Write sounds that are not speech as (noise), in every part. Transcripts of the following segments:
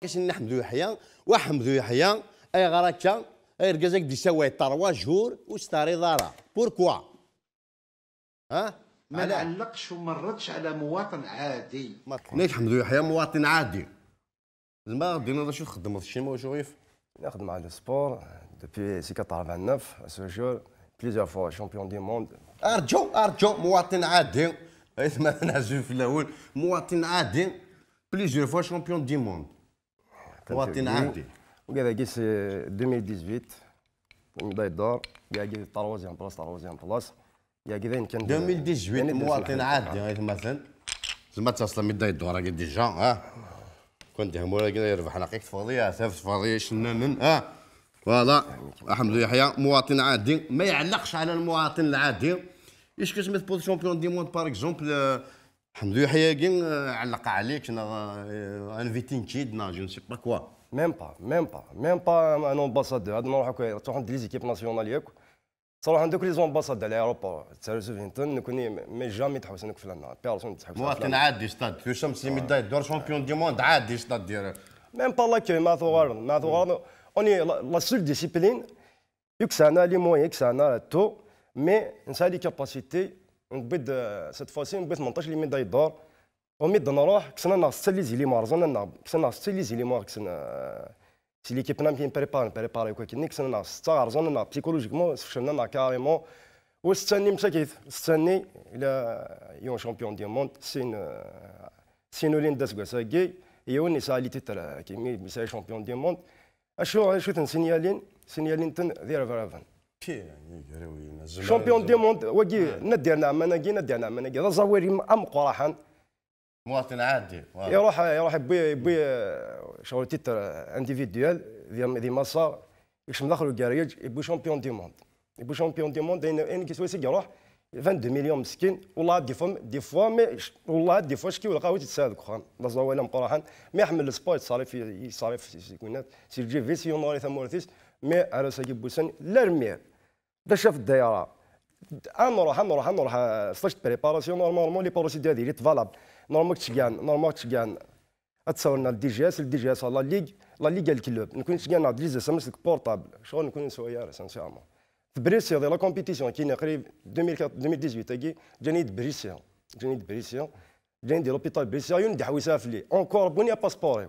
كاش نحمد يحيى وحمد يحيى اي غراكا اي ركازاك دي سواي تروا جهور وستاري دارا بوركوا ها ما نعلقش وما نردش على مواطن عادي نيك حمد يحيى مواطن عادي زعما غادي نهضر شنو في الشيما واش نخدم على السبور دوبي سي 89 سو جور بليزيور فوا شامبيون دي موند ارجو ارجو مواطن عادي اسمع إيه، (laughs) نعزو في الاول مواطن عادي بليزيور فوا شامبيون دي موند مواطن عادي وكذا اقيس 2018 ميداي الدور قاعد اقيس طروزيام بلاص طروزيام بلاص قاعد كذا كان 2018 يعني يعني مواطن عادي يعني مثلا زعما تصل ميداي الدور قاعد ديجا ها كنت هم ولا كذا يربح نقيك فاضية سافس فاضية شنن ها فوالا احمد يحيى مواطن عادي ما يعلقش على المواطن العادي يشكس مثل شامبيون دي موند باغ اكزومبل لله يحيى كي آه، علق عليك انفيتين تشيدنا جو آه، سي با آه، كوا ميم با ميم با ميم با ان امباسادور هذا نروح تروح عند ليزيكيب ناسيونال ياك صراحه عندك لي زومباساد على الايروبور تاع سوفينتون نكوني مي جامي تحوس انك فلان بيرسون تحوس مواطن عادي ستاد في شمس لي ميداي دور شامبيون دي موند عادي ستاد ديالك ميم با لاكي مع ثوار ما ثوار اوني لا سول ديسيبلين يكسانا لي موان يكسانا تو مي نسى لي كاباسيتي نبيض سيت فاسي نبد 18 لي ميداي الدار وميد نروح كسنا ناغ ستا لي زيلي مارزون ناغ كسنا ناغ ستا لي زيلي مار كسنا آه، سي ليكيب نام كي بريبار بريباري كوا كيني كسنا ناغ ستا غارزون ناغ بسيكولوجيكمون سفشلنا ناغ كاريمون وستاني مساكيت ستاني الى يون شامبيون دي موند سين آه، سينولين داس ساكي يون نسا لي تيتر كيمي مساي شامبيون دي موند اشو اشو تنسينيالين سينيالين تن ذي رافرافن شامبيون دي موند وكي نديرنا مناكي نديرنا مناكي هذا زواري ام قراحا مواطن عادي يروح يروح يبي يبي شغل تيتر انديفيديوال ذي مسار يكش مدخل الكاريج يبو شامبيون دي موند يبو شامبيون دي موند ان كي سويسي يروح 22 مليون مسكين والله دي فوا دي فوا مي والله دي فوا شكي ولقاو تسالك خان لا ام قراحا ما يحمل السبور يصاري في يصاري في سيكونات سي جي في سي مي على ساكي بوسن لا رمير بدا شاف الدائره غنروح غنروح غنروح سلاش بريباراسيون نورمالمون لي بروسيدي هذه لي تفالاب نورمال كتشكان نورمال كتشكان اتصورنا الدي جي اس الدي جي اس لا ليغ لا ليغ الكلوب نكون كتشكان عبد العزيز سامسك بورتابل شغل نكون نسوي سانسيرمون ان شاء ديال لا كومبيتيسيون كاين قريب 2018 تاكي جاني بريسيا جاني بريسيا جاني ديال لوبيتال بريسيا يون في لي اونكور بوني باسبور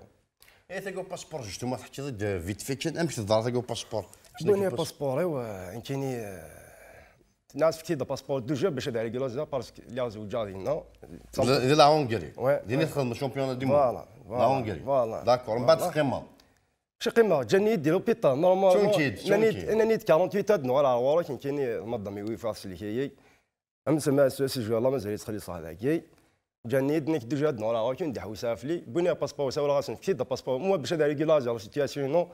اي تاكو باسبور جوستومون تحكي فيت فيكشن امشي تضرب تاكو باسبور شنو باسبوري ويمكنني آه، ناس كي دا باسبور دو جو باش ادعي لازم باسكو لازم جاري نو دي لا هونغري لي خدم شامبيون دي مون فوالا لا هونغري فوالا داكور من بعد قمه شي قمه جاني لوبيتال نورمال شنو كيد انا نيت 48 تاد نوار ورا كان كاين منظم فاس اللي هي ام سما سوسي جو الله مازال يتخلي صح هذاك جاني دنك دو جو نوار ورا كان بني باسبور سا ولا غاسن كثير باسبور مو باش ادعي لازم سيتياسيون نو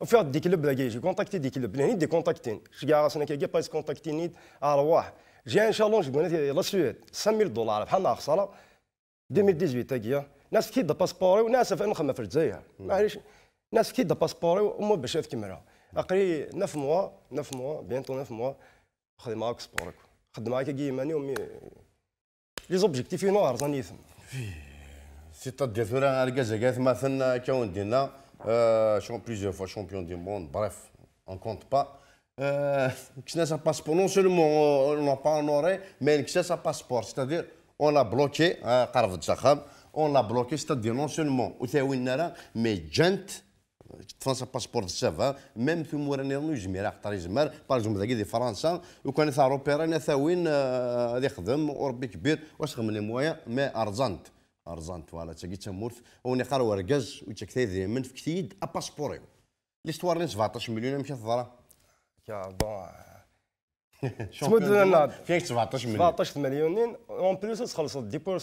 وفي دي كلب لاجي كونتاكتي دي كلب لاني دي كونتاكتين شكاع راسنا كي بايس كونتاكتيني ارواح جي ان شالونج قلنا لا سويد 5000 دولار بحالنا خساره 2018 تاكيا ناس كي دا باسبوري وناس فهم خمه في الجزائر معليش ناس كي دا باسبوري وما باش كيما اقري 9 موا 9 موا بيانتو 9 موا خدم معاك سبورك خدم معاك كيماني ومي لي زوبجيكتيف نوار زانيثم في سي تدير ثورة اركازا كاث مثلا كون دينا euh, plusieurs fois champion du monde, bref, on ne compte pas. Euh, non seulement on n'a pas honoré, mais ça passeport, c'est-à-dire on l'a bloqué, hein, on l'a bloqué, c'est-à-dire non seulement mais gent, فرنسا باسبور بزاف ميم في موراني رانو يجمع راه خطر يزمر on ذاك فرنسا وكان ثا روبيرا انا on يخدم كبير واش ارزان توالا تاكي تمورت وني قار ورقز وتاكتي ذي من في كتيد اباسبوري لي ستوار لي 17 مليون مشات ضرا يا بون تمد لنا فيك 17 مليون 17 مليونين اون بليس تخلص 10%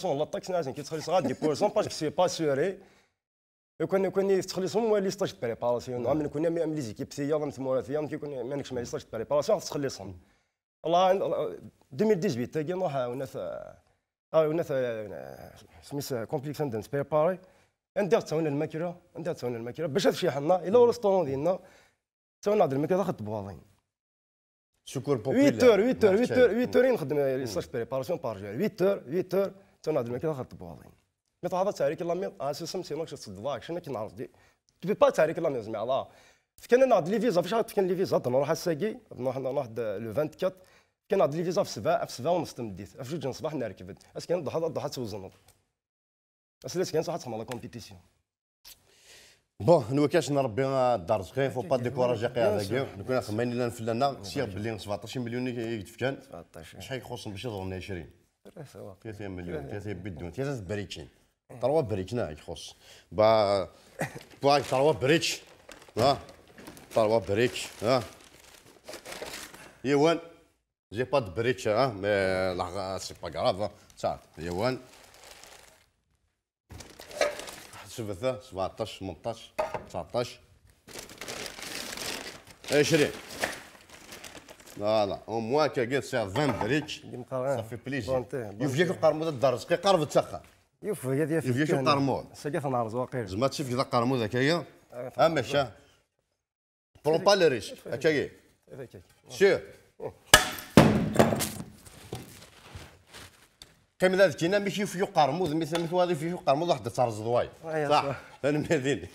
لا تاكس نازين كي تخلص غير 10% باسكو سي با سوري كون كون تخلصهم لي ستاج بريباراسيون من كنا من لي زيكيب سي يوم تمورات فيا كي كون ما نكش مع لي ستاج بريباراسيون تخلصهم الله 2018 تاكي نروح هنا اه الناس سميتها كومبليكس سبير باري ندير تاونا الماكله ندير تاونا الماكله باش هذا الشيء حنا الا ريستورون ديالنا تاونا هاد الماكله تاخد بواضين شكون بوبيلار 8 تور 8 تور 8 اور 8 نخدم لي ساج بريباراسيون بار جور 8 تور 8 تور تاونا هاد الماكله تاخد بواضين ما تعرفش تعريك لا ميض اه سيسم سي ماكش تصد ضاك شنو كنعرف دي تبي با تعريك لا ميض زعما فكان انا هاد لي فيزا فاش عرفت كان لي فيزا نروح الساكي نروح نروح لو 24 كان عاد فيزا في سبعة في سبعة ونص تمديت في جوج الصباح نركب اس كان ضحى ضحى اس اش كان صح تحمل لا كومبيتيسيون بون نو كاش نربي الدار زكاي فو با ديكوراجي قي دوك نكون خمين لنا فلنا سير بلي 17 مليون يتفكان شحال يخصهم باش يضرنا 20 3 مليون 3 بدون 3 بريتشين 3 بريتشنا يخص با باي 3 بريتش ها 3 بريتش ها يوان J'ai pas de bridge, hein, mais c'est pas grave. Hein. Tiens, شوف 7 17 18 19 20 فوالا او موا كي قلت سير 20 بريتش صافي بليجي يفيك القرموده الدار كي قرب تسخن يوف هي ديال في القرمود القرموط سقف نارز واقيلا زعما تشوف كذا القرموط كايا اما شا برون با لو ريسك هكايا سير كم ذا كنا ماشي في قرموز مثل مثل هذه في قرموض واحد تصار وايد أيوة، صح انا مديني